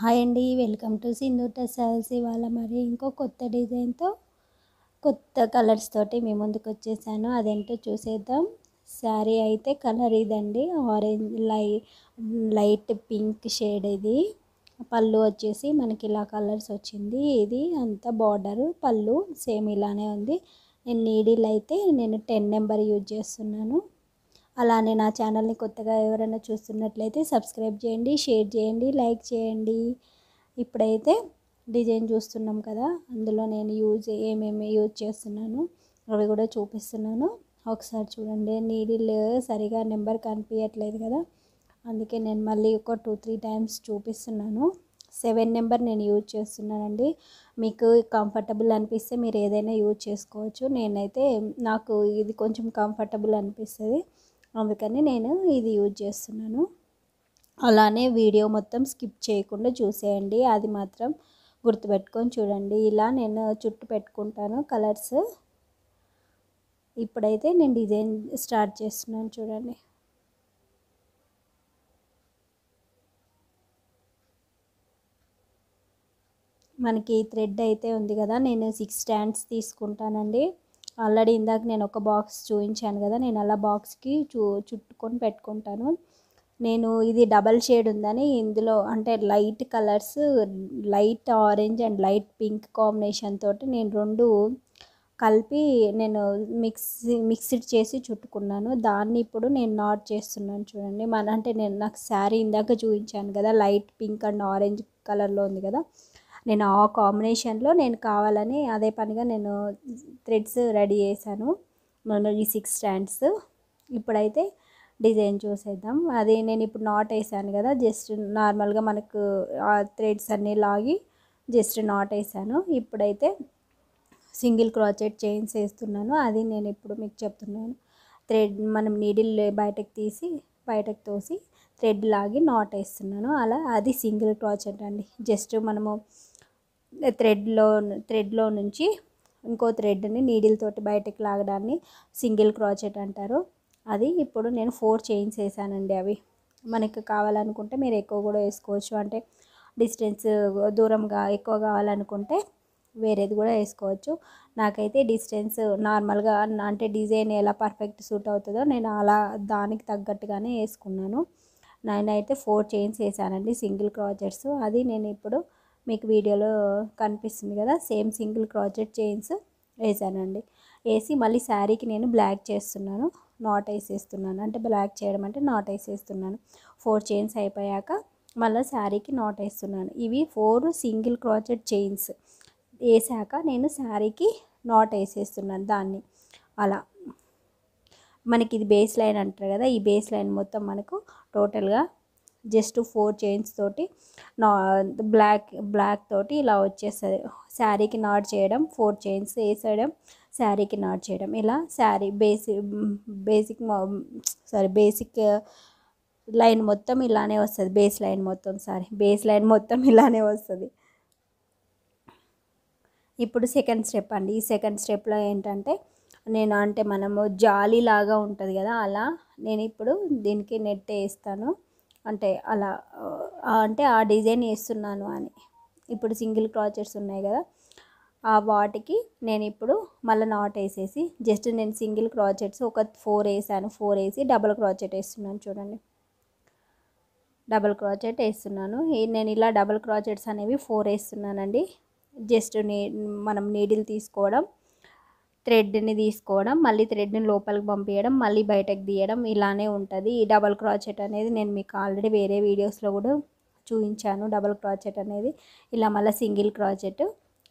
hi అండి welcome to Sindhu tassels ఇవాళ మరి ఇంకో కొత్త డిజైన్తో కొత్త కలర్స్ తోటి మీ ముందుకు వచ్చేసాను అదేంటో చూసేద్దాం శారీ అయితే కలర్ ఇదండి ఆరెంజ్ లై లైట్ పింక్ షేడ్ ఇది పళ్ళు వచ్చేసి మనకి ఇలా కలర్స్ వచ్చింది ఇది అంత బార్డర్ పళ్ళు సేమ్ ఇలానే ఉంది నేను నీడిల్ అయితే నేను టెన్ నెంబర్ యూజ్ చేస్తున్నాను అలానే నా ఛానల్ని కొత్తగా ఎవరైనా చూస్తున్నట్లయితే సబ్స్క్రైబ్ చేయండి షేర్ చేయండి లైక్ చేయండి ఇప్పుడైతే డిజైన్ చూస్తున్నాం కదా అందులో నేను యూజ్ ఏమేమి యూజ్ చేస్తున్నాను అవి కూడా చూపిస్తున్నాను ఒకసారి చూడండి నీడిల్ సరిగా నెంబర్ కనిపించట్లేదు కదా అందుకే నేను మళ్ళీ ఒక టూ త్రీ టైమ్స్ చూపిస్తున్నాను సెవెన్ నెంబర్ నేను యూజ్ చేస్తున్నానండి మీకు కంఫర్టబుల్ అనిపిస్తే మీరు ఏదైనా యూజ్ చేసుకోవచ్చు నేనైతే నాకు ఇది కొంచెం కంఫర్టబుల్ అనిపిస్తుంది అందుకని నేను ఇది యూజ్ చేస్తున్నాను అలానే వీడియో మొత్తం స్కిప్ చేయకుండా చూసేయండి అది మాత్రం గుర్తుపెట్టుకొని చూడండి ఇలా నేను చుట్టు పెట్టుకుంటాను కలర్స్ ఇప్పుడైతే నేను డిజైన్ స్టార్ట్ చేస్తున్నాను చూడండి మనకి థ్రెడ్ అయితే ఉంది కదా నేను సిక్స్ స్టాండ్స్ తీసుకుంటానండి ఆల్రెడీ ఇందాక నేను ఒక బాక్స్ చూపించాను కదా నేను అలా బాక్స్కి చూ చుట్టుకొని పెట్టుకుంటాను నేను ఇది డబల్ షేడ్ ఉందని ఇందులో అంటే light colours light orange and light pink combination తోటి నేను రెండు కలిపి నేను మిక్స్ మిక్స్డ్ చేసి చుట్టుకున్నాను దాన్ని ఇప్పుడు నేను నాట్ చేస్తున్నాను చూడండి మన అంటే నేను నాకు శారీ ఇందాక చూపించాను కదా లైట్ పింక్ అండ్ ఆరెంజ్ కలర్లో ఉంది కదా నేను ఆ కాంబినేషన్లో నేను కావాలని అదే పనిగా నేను థ్రెడ్స్ రెడీ చేశాను మన ఈ సిక్స్ స్టాండ్స్ ఇప్పుడైతే డిజైన్ చూసేద్దాం అది నేను ఇప్పుడు నాట్ వేసాను కదా జస్ట్ నార్మల్గా మనకు ఆ థ్రెడ్స్ అన్నీ లాగి జస్ట్ నాట్ వేసాను ఇప్పుడైతే సింగిల్ క్రాచెట్ చైన్స్ వేస్తున్నాను అది నేను ఇప్పుడు మీకు చెప్తున్నాను థ్రెడ్ మనం నీడిల్ బయటకు తీసి బయటకు తోసి థ్రెడ్ లాగి నాట్ వేస్తున్నాను అలా అది సింగిల్ క్రాచెట్ అండి జస్ట్ మనము థ్రెడ్లో థ్రెడ్లో నుంచి ఇంకో థ్రెడ్ని నీడిల్తోటి బయటకు లాగడాన్ని సింగిల్ క్రాచెట్ అంటారు అది ఇప్పుడు నేను ఫోర్ చైన్స్ వేసానండి అవి మనకి కావాలనుకుంటే మీరు ఎక్కువ కూడా వేసుకోవచ్చు అంటే డిస్టెన్స్ దూరంగా ఎక్కువ కావాలనుకుంటే వేరేది కూడా వేసుకోవచ్చు నాకైతే డిస్టెన్స్ నార్మల్గా అంటే డిజైన్ ఎలా పర్ఫెక్ట్ సూట్ అవుతుందో నేను అలా దానికి తగ్గట్టుగానే వేసుకున్నాను నేను అయితే ఫోర్ చైన్స్ వేసానండి సింగిల్ క్రాచెట్స్ అది నేను ఇప్పుడు మీకు వీడియోలో కనిపిస్తుంది కదా సేమ్ సింగిల్ క్రాజెట్ చైన్స్ వేసానండి వేసి మళ్ళీ శారీకి నేను బ్లాక్ చేస్తున్నాను నాట్ వేసేస్తున్నాను అంటే బ్లాక్ చేయడం అంటే నాట్ వేసేస్తున్నాను ఫోర్ చైన్స్ అయిపోయాక మళ్ళీ శారీకి నాట్ వేస్తున్నాను ఇవి ఫోర్ సింగిల్ క్రాజెట్ చైన్స్ వేసాక నేను శారీకి నాట్ వేసేస్తున్నాను దాన్ని అలా మనకి ఇది బేస్ లైన్ అంటారు కదా ఈ బేస్ లైన్ మొత్తం మనకు టోటల్గా జస్ట్ ఫోర్ చైన్స్ తోటి నా బ్లాక్ బ్లాక్ తోటి ఇలా వచ్చేస్తుంది శారీకి నాట్ చేయడం ఫోర్ చైన్స్ వేసేయడం శారీకి నాట్ చేయడం ఇలా sari basic basic sorry basic line మొత్తం ఇలానే వస్తుంది బేస్ లైన్ మొత్తం సారీ బేస్ లైన్ మొత్తం ఇలానే వస్తుంది ఇప్పుడు సెకండ్ స్టెప్ అండి ఈ సెకండ్ స్టెప్లో ఏంటంటే నేను అంటే మనము జాలీ లాగా ఉంటుంది కదా అలా నేను ఇప్పుడు దీనికి నెట్ వేస్తాను అంటే అలా అంటే ఆ డిజైన్ వేస్తున్నాను అని ఇప్పుడు సింగిల్ క్రాచెస్ ఉన్నాయి కదా ఆ వాటికి నేను ఇప్పుడు మళ్ళీ నాట్ వేసేసి జస్ట్ నేను సింగిల్ క్రాచెట్స్ ఒక ఫోర్ వేసాను ఫోర్ వేసి డబల్ క్రాచెట్ వేస్తున్నాను చూడండి డబల్ క్రాచెట్ వేస్తున్నాను నేను ఇలా డబల్ క్రాచెట్స్ అనేవి ఫోర్ వేస్తున్నానండి జస్ట్ నీ మనం నీడిల్ తీసుకోవడం థ్రెడ్ని తీసుకోవడం మళ్ళీ థ్రెడ్ని లోపలికి పంపించడం మళ్ళీ బయటకు తీయడం ఇలానే ఉంటుంది ఈ డబల్ క్రాచెట్ అనేది నేను మీకు ఆల్రెడీ వేరే వీడియోస్లో కూడా చూపించాను డబల్ క్రాచెట్ అనేది ఇలా మళ్ళీ సింగిల్ క్రాచెట్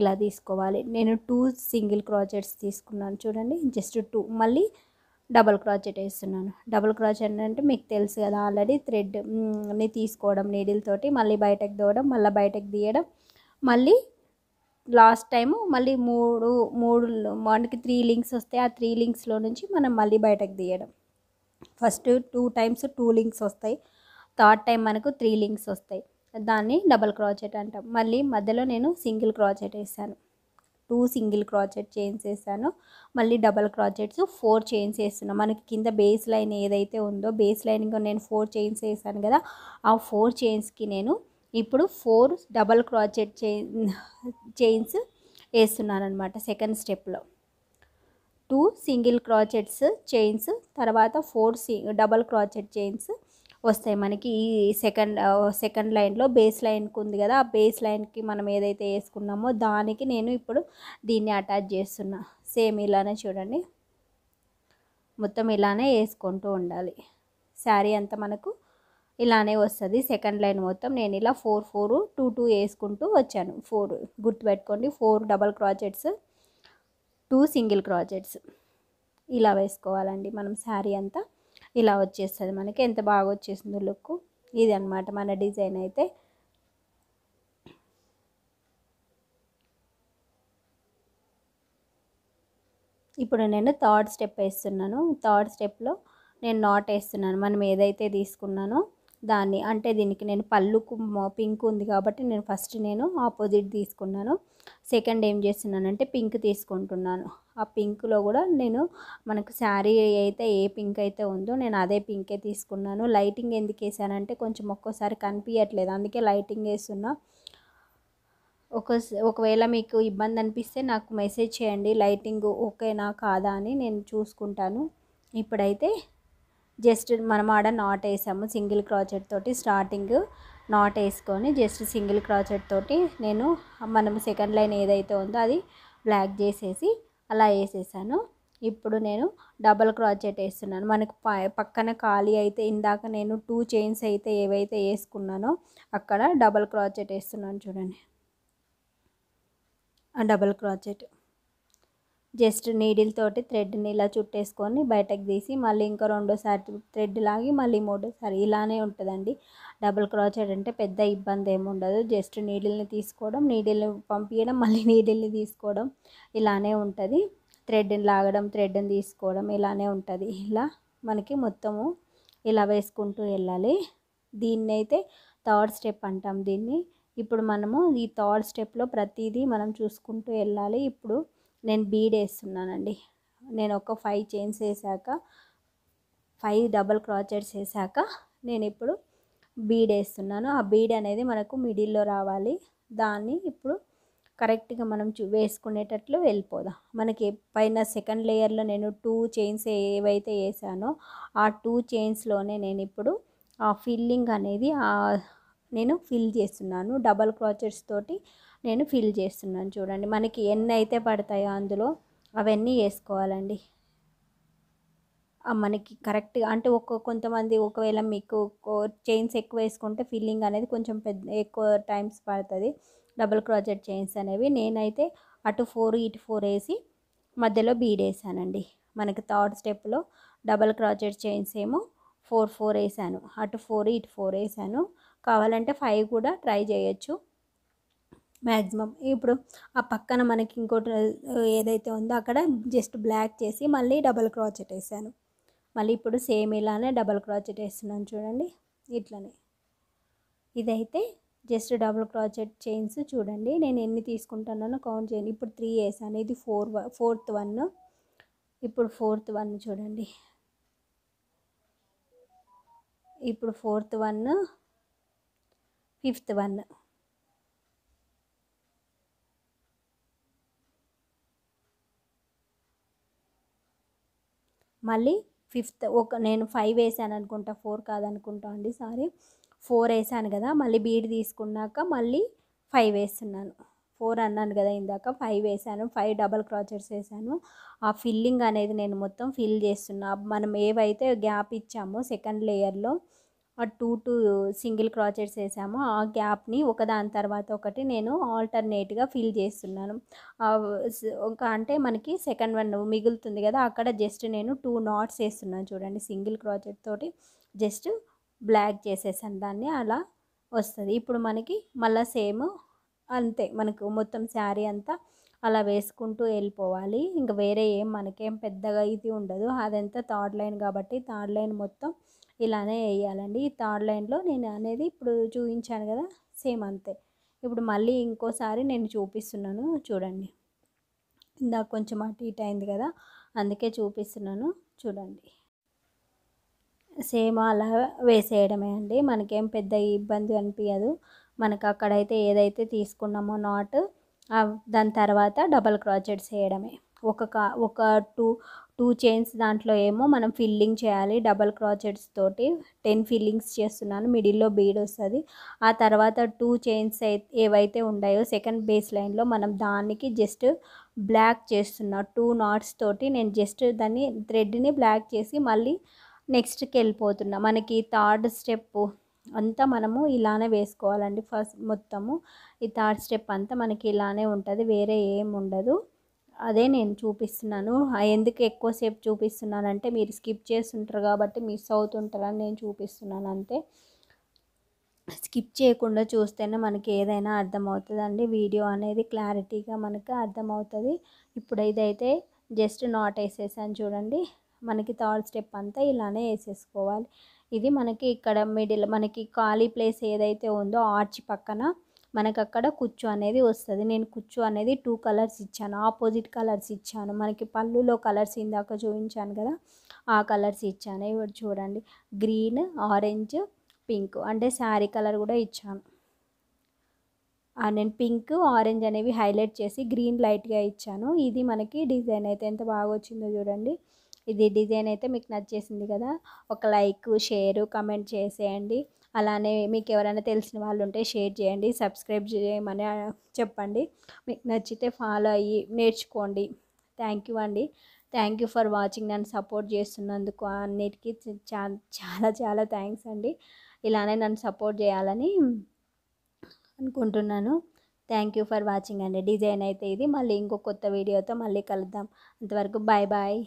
ఇలా తీసుకోవాలి నేను టూ సింగిల్ క్రాచెట్స్ తీసుకున్నాను చూడండి జస్ట్ టూ మళ్ళీ డబల్ క్రాచెట్ వేస్తున్నాను డబల్ క్రాచెట్ అంటే మీకు తెలుసు కదా ఆల్రెడీ థ్రెడ్ని తీసుకోవడం నీడిల్తోటి మళ్ళీ బయటకు దోవడం మళ్ళీ బయటకు తీయడం మళ్ళీ లాస్ట్ టైము మళ్ళీ మూడు మూడు మనకి త్రీ లింక్స్ వస్తాయి ఆ త్రీ లింక్స్లో నుంచి మనం మళ్ళీ బయటకు తీయడం first two times two links వస్తాయి థర్డ్ టైం మనకు త్రీ లింక్స్ వస్తాయి దాన్ని డబల్ క్రాచెట్ అంటాం మళ్ళీ మధ్యలో నేను సింగిల్ క్రాచెట్ వేసాను టూ సింగిల్ క్రాచెట్ చైన్స్ వేసాను మళ్ళీ డబల్ క్రాచెట్స్ ఫోర్ చైన్స్ వేస్తున్నాను మనకి కింద బేస్ లైన్ ఏదైతే ఉందో బేస్ లైన్గా నేను ఫోర్ చైన్స్ వేసాను కదా ఆ ఫోర్ చైన్స్కి నేను ఇప్పుడు ఫోర్ డబల్ క్రాచెట్ చైన్స్ వేస్తున్నాను అనమాట సెకండ్ స్టెప్లో టూ సింగిల్ క్రాచెట్స్ చైన్స్ తర్వాత four C double crochet chains వస్తాయి మనకి ఈ సెకండ్ సెకండ్ లైన్లో బేస్ లైన్కి ఉంది కదా ఆ బేస్ లైన్కి మనం ఏదైతే వేసుకున్నామో దానికి నేను ఇప్పుడు దీన్ని అటాచ్ చేస్తున్నా సేమ్ ఇలానే చూడండి మొత్తం ఇలానే వేసుకుంటూ ఉండాలి శారీ అంతా మనకు ఇలానే వస్తుంది సెకండ్ లైన్ మొత్తం నేను ఇలా ఫోర్ ఫోర్ టూ టూ వేసుకుంటూ వచ్చాను ఫోర్ గుర్తుపెట్టుకోండి four double crochets two single crochets ఇలా వేసుకోవాలండి మనం శారీ అంతా ఇలా వచ్చేస్తుంది మనకి ఎంత బాగా వచ్చేసిందో లుక్ ఇది అనమాట మన డిజైన్ అయితే ఇప్పుడు నేను థర్డ్ స్టెప్ వేస్తున్నాను థర్డ్ స్టెప్లో నేను నాట్ వేస్తున్నాను మనం ఏదైతే తీసుకున్నానో దాన్ని అంటే దీనికి నేను కుమ్మ పింక్ ఉంది కాబట్టి నేను ఫస్ట్ నేను ఆపోజిట్ తీసుకున్నాను సెకండ్ ఏం చేస్తున్నానంటే పింక్ తీసుకుంటున్నాను ఆ పింక్లో కూడా నేను మనకు శారీ అయితే ఏ పింక్ అయితే ఉందో నేను అదే పింకే తీసుకున్నాను లైటింగ్ ఎందుకు వేసానంటే కొంచెం ఒక్కోసారి కనిపించట్లేదు అందుకే లైటింగ్ వేస్తున్నా ఒక ఒకవేళ మీకు ఇబ్బంది అనిపిస్తే నాకు మెసేజ్ చేయండి లైటింగ్ ఓకేనా కాదా అని నేను చూసుకుంటాను ఇప్పుడైతే జస్ట్ మనం ఆడ నాట్ వేసాము సింగిల్ క్రాచెట్ తోటి స్టార్టింగ్ నాట్ వేసుకొని జస్ట్ సింగిల్ క్రాచెట్ తోటి నేను మనం సెకండ్ లైన్ ఏదైతే ఉందో అది బ్లాక్ చేసేసి అలా వేసేసాను ఇప్పుడు నేను డబల్ క్రాచెట్ వేస్తున్నాను మనకు పక్కన ఖాళీ అయితే ఇందాక నేను టూ చైన్స్ అయితే ఏవైతే వేసుకున్నానో అక్కడ డబల్ క్రాచెట్ వేస్తున్నాను చూడండి డబల్ క్రాచెట్ జస్ట్ నీడిల్ తోటి థ్రెడ్ని ఇలా చుట్టేసుకొని బయటకు తీసి మళ్ళీ ఇంకా రెండోసారి థ్రెడ్ లాగి మళ్ళీ మూడోసారి ఇలానే ఉంటుందండి డబుల్ క్రోచెడ్ అంటే పెద్ద ఇబ్బంది ఏమి ఉండదు జస్ట్ నీడిల్ని తీసుకోవడం నీడిల్ని పంపించడం మళ్ళీ నీడిల్ని తీసుకోవడం ఇలానే ఉంటుంది థ్రెడ్ని లాగడం థ్రెడ్ని తీసుకోవడం ఇలానే ఉంటుంది ఇలా మనకి మొత్తము ఇలా వేసుకుంటూ వెళ్ళాలి దీన్ని అయితే థర్డ్ స్టెప్ అంటాం దీన్ని ఇప్పుడు మనము ఈ థర్డ్ స్టెప్లో ప్రతిదీ మనం చూసుకుంటూ వెళ్ళాలి ఇప్పుడు నేను బీడ్ వేస్తున్నానండి నేను ఒక ఫైవ్ చైన్స్ వేసాక ఫైవ్ డబల్ క్రాచెట్స్ వేసాక నేను ఇప్పుడు బీడ్ వేస్తున్నాను ఆ బీడ్ అనేది మనకు మిడిల్లో రావాలి దాన్ని ఇప్పుడు కరెక్ట్గా మనం చూ వేసుకునేటట్లు వెళ్ళిపోదాం మనకి పైన సెకండ్ లేయర్లో నేను టూ చైన్స్ ఏవైతే వేసానో ఆ టూ చైన్స్లోనే నేను ఇప్పుడు ఆ ఫిల్లింగ్ అనేది నేను ఫిల్ చేస్తున్నాను డబల్ క్రాచెట్స్ తోటి నేను ఫిల్ చేస్తున్నాను చూడండి మనకి ఎన్ని అయితే పడతాయో అందులో అవన్నీ వేసుకోవాలండి మనకి కరెక్ట్గా అంటే ఒక్క కొంతమంది ఒకవేళ మీకు చైన్స్ ఎక్కువ వేసుకుంటే ఫిల్లింగ్ అనేది కొంచెం పెద్ద ఎక్కువ టైమ్స్ పడుతుంది డబుల్ క్రాజెట్ చైన్స్ అనేవి నేనైతే అటు ఫోర్ ఇటు ఫోర్ వేసి మధ్యలో బీడ్ వేసానండి మనకి థర్డ్ స్టెప్లో డబల్ క్రాజెడ్ చైన్స్ ఏమో ఫోర్ ఫోర్ వేసాను అటు ఫోర్ ఇటు ఫోర్ వేసాను కావాలంటే ఫైవ్ కూడా ట్రై చేయొచ్చు మ్యాక్సిమం ఇప్పుడు ఆ పక్కన మనకి ఇంకోటి ఏదైతే ఉందో అక్కడ జస్ట్ బ్లాక్ చేసి మళ్ళీ డబల్ క్రాచెట్ వేసాను మళ్ళీ ఇప్పుడు సేమ్ ఇలానే డబల్ క్రాచెట్ వేస్తున్నాను చూడండి ఇట్లనే ఇదైతే జస్ట్ డబుల్ క్రాచెట్ చైన్స్ చూడండి నేను ఎన్ని తీసుకుంటానో కౌంట్ చేయండి ఇప్పుడు త్రీ వేసాను ఇది ఫోర్ ఫోర్త్ వన్ ఇప్పుడు ఫోర్త్ వన్ చూడండి ఇప్పుడు ఫోర్త్ వన్ ఫిఫ్త్ వన్ మళ్ళీ ఫిఫ్త్ ఒక నేను ఫైవ్ వేసాను అనుకుంటా ఫోర్ కాదనుకుంటా అండి సారీ ఫోర్ వేసాను కదా మళ్ళీ బీడ్ తీసుకున్నాక మళ్ళీ ఫైవ్ వేస్తున్నాను ఫోర్ అన్నాను కదా ఇందాక ఫైవ్ వేసాను ఫైవ్ డబల్ క్రాచర్స్ వేసాను ఆ ఫిల్లింగ్ అనేది నేను మొత్తం ఫిల్ చేస్తున్నా మనం ఏవైతే గ్యాప్ ఇచ్చామో సెకండ్ లేయర్లో టూ టూ సింగిల్ క్రాచెట్స్ వేసాము ఆ గ్యాప్ని ఒకదాని తర్వాత ఒకటి నేను ఆల్టర్నేట్గా ఫిల్ చేస్తున్నాను ఒక అంటే మనకి సెకండ్ వన్ మిగులుతుంది కదా అక్కడ జస్ట్ నేను టూ నాట్స్ వేస్తున్నాను చూడండి సింగిల్ క్రాచెట్ తోటి జస్ట్ బ్లాక్ చేసేసాను దాన్ని అలా వస్తుంది ఇప్పుడు మనకి మళ్ళీ సేమ్ అంతే మనకు మొత్తం శారీ అంతా అలా వేసుకుంటూ వెళ్ళిపోవాలి ఇంకా వేరే ఏం మనకేం పెద్దగా ఇది ఉండదు అదంతా థర్డ్ లైన్ కాబట్టి థర్డ్ లైన్ మొత్తం ఇలానే వేయాలండి ఈ థర్డ్ లైన్లో నేను అనేది ఇప్పుడు చూపించాను కదా సేమ్ అంతే ఇప్పుడు మళ్ళీ ఇంకోసారి నేను చూపిస్తున్నాను చూడండి ఇందాక కొంచెం అటు ఇటు అయింది కదా అందుకే చూపిస్తున్నాను చూడండి సేమ్ అలా వేసేయడమే అండి మనకేం పెద్ద ఇబ్బంది అనిపించదు మనకు అక్కడైతే ఏదైతే తీసుకున్నామో నాట్ దాని తర్వాత డబల్ క్రాచెట్స్ వేయడమే ఒక ఒక టూ టూ చైన్స్ దాంట్లో ఏమో మనం ఫిల్లింగ్ చేయాలి డబల్ క్రాచెట్స్ తోటి టెన్ ఫిల్లింగ్స్ చేస్తున్నాను మిడిల్లో బీడ్ వస్తుంది ఆ తర్వాత టూ చైన్స్ ఏవైతే ఉన్నాయో సెకండ్ బేస్ లైన్లో మనం దానికి జస్ట్ బ్లాక్ చేస్తున్నా టూ నాట్స్ తోటి నేను జస్ట్ దాన్ని థ్రెడ్ని బ్లాక్ చేసి మళ్ళీ నెక్స్ట్కి వెళ్ళిపోతున్నా మనకి థర్డ్ స్టెప్ అంతా మనము ఇలానే వేసుకోవాలండి ఫస్ట్ మొత్తము ఈ థర్డ్ స్టెప్ అంతా మనకి ఇలానే ఉంటుంది వేరే ఏం ఉండదు అదే నేను చూపిస్తున్నాను ఎందుకు ఎక్కువసేపు చూపిస్తున్నానంటే మీరు స్కిప్ చేస్తుంటారు కాబట్టి మిస్ అవుతుంటారని నేను చూపిస్తున్నాను అంతే స్కిప్ చేయకుండా చూస్తేనే మనకి ఏదైనా అర్థమవుతుందండి వీడియో అనేది క్లారిటీగా మనకు అర్థమవుతుంది ఇప్పుడు ఇదైతే జస్ట్ నాట్ వేసేసాను చూడండి మనకి థర్డ్ స్టెప్ అంతా ఇలానే వేసేసుకోవాలి ఇది మనకి ఇక్కడ మిడిల్ మనకి ఖాళీ ప్లేస్ ఏదైతే ఉందో ఆర్చ్ పక్కన మనకు అక్కడ కుచ్చు అనేది వస్తుంది నేను కుచ్చు అనేది టూ కలర్స్ ఇచ్చాను ఆపోజిట్ కలర్స్ ఇచ్చాను మనకి పళ్ళులో కలర్స్ ఇందాక చూపించాను కదా ఆ కలర్స్ ఇచ్చాను ఇవి చూడండి గ్రీన్ ఆరెంజ్ పింక్ అంటే శారీ కలర్ కూడా ఇచ్చాను నేను పింక్ ఆరెంజ్ అనేవి హైలైట్ చేసి గ్రీన్ లైట్గా ఇచ్చాను ఇది మనకి డిజైన్ అయితే ఎంత బాగా వచ్చిందో చూడండి ఇది డిజైన్ అయితే మీకు నచ్చేసింది కదా ఒక లైక్ షేర్ కమెంట్ చేసేయండి అలానే మీకు ఎవరైనా తెలిసిన వాళ్ళు ఉంటే షేర్ చేయండి సబ్స్క్రైబ్ చేయమని చెప్పండి మీకు నచ్చితే ఫాలో అయ్యి నేర్చుకోండి థ్యాంక్ యూ అండి థ్యాంక్ యూ ఫర్ వాచింగ్ నన్ను సపోర్ట్ చేస్తున్నందుకు అన్నిటికీ చాలా చాలా థ్యాంక్స్ అండి ఇలానే నన్ను సపోర్ట్ చేయాలని అనుకుంటున్నాను థ్యాంక్ యూ ఫర్ వాచింగ్ అండి డిజైన్ అయితే ఇది మళ్ళీ ఇంకో కొత్త వీడియోతో మళ్ళీ కలుద్దాం అంతవరకు బాయ్ బాయ్